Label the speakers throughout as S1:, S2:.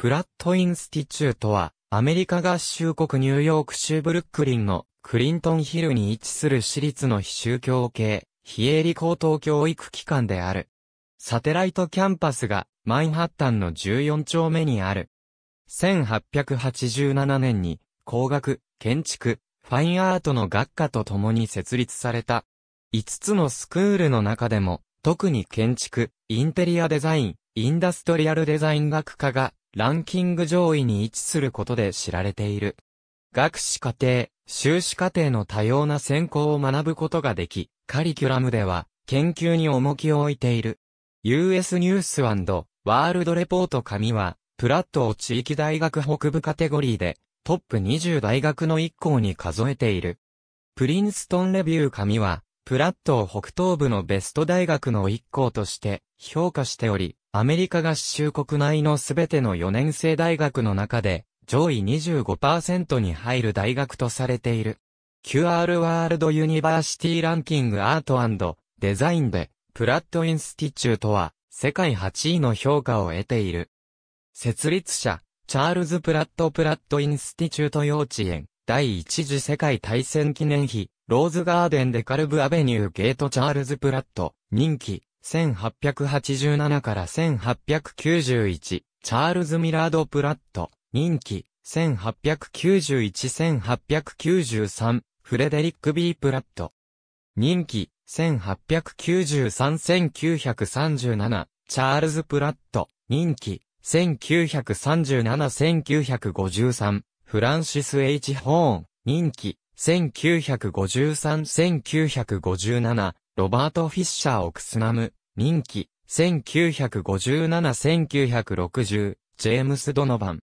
S1: プラットインスティチュートは、アメリカ合衆国ニューヨーク州ブルックリンのクリントンヒルに位置する私立の非宗教系、非営利高等教育機関である。サテライトキャンパスがマンハッタンの14丁目にある。1887年に工学、建築、ファインアートの学科と共に設立された。5つのスクールの中でも、特に建築、インテリアデザイン、インダストリアルデザイン学科がランキング上位に位置することで知られている。学士課程、修士課程の多様な専攻を学ぶことができ、カリキュラムでは研究に重きを置いている。US ニュースワールドレポート紙は、プラットを地域大学北部カテゴリーで、トップ20大学の1校に数えている。プリンストンレビュー紙は、プラットを北東部のベスト大学の1校として評価しており、アメリカ合衆国内のすべての4年生大学の中で、上位25%に入る大学とされている。QR ワールドユニバーシティランキングアートデザインで、プラットインスティチュートは、世界8位の評価を得ている。設立者、チャールズ・プラット・プラットインスティチュート幼稚園、第一次世界大戦記念碑、ローズガーデンデカルブアベニューゲート・チャールズ・プラット、任期、1887から1891、チャールズ・ミラード・プラット、任期、1891-1893、フレデリック・ B・ プラット。任期、1893-1937、チャールズ・プラット、任期、1937-1953、フランシス・ H・ ホーン、任期、1953-1957、ロバート・フィッシャー・オクスナム、任期、1957-1960、ジェームス・ドノバン。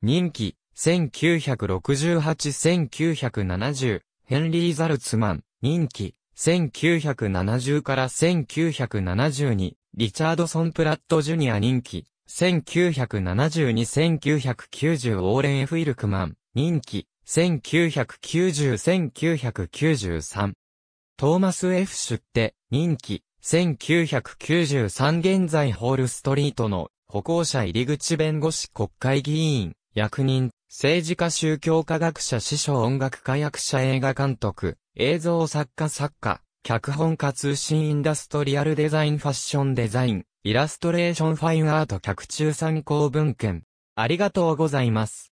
S1: 任期、1968-1970、ヘンリー・ザルツマン、任期、1970から1972、リチャードソン・プラット・ジュニア任期、1972-1990オーレン・フィルクマン、任期、1990-1993、トーマス F 出手、任期、1993現在ホールストリートの歩行者入り口弁護士国会議員、役人、政治家宗教科学者師匠音楽家役者映画監督、映像作家作家、脚本家通信インダストリアルデザインファッションデザイン、イラストレーションファインアート脚中参考文献。ありがとうございます。